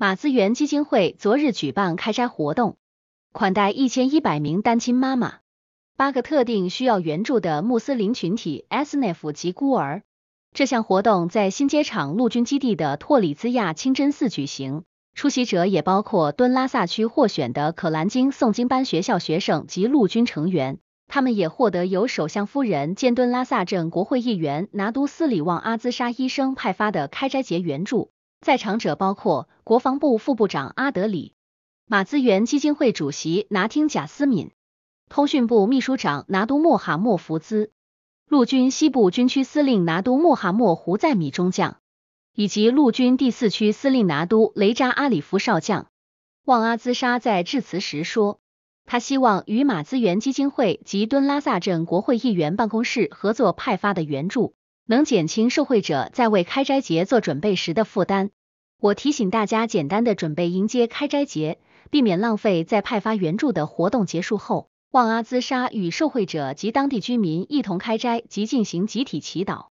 马思源基金会昨日举办开斋活动，款待一千一百名单亲妈妈、八个特定需要援助的穆斯林群体、SNF 及孤儿。这项活动在新街场陆军基地的托里兹亚清真寺举行，出席者也包括敦拉萨区获选的可兰经诵经班学校学生及陆军成员。他们也获得由首相夫人兼敦拉萨镇国会议员拿督斯里旺阿兹沙医生派发的开斋节援助。在场者包括国防部副部长阿德里、马兹源基金会主席拿汀贾斯敏、通讯部秘书长拿督莫哈莫福兹、陆军西部军区司令拿督莫哈莫胡在米中将，以及陆军第四区司令拿督雷扎阿里夫少将。旺阿兹沙在致辞时说，他希望与马兹源基金会及敦拉萨镇国会议员办公室合作派发的援助，能减轻受惠者在为开斋节做准备时的负担。我提醒大家，简单的准备迎接开斋节，避免浪费。在派发援助的活动结束后，旺阿兹沙与受惠者及当地居民一同开斋及进行集体祈祷。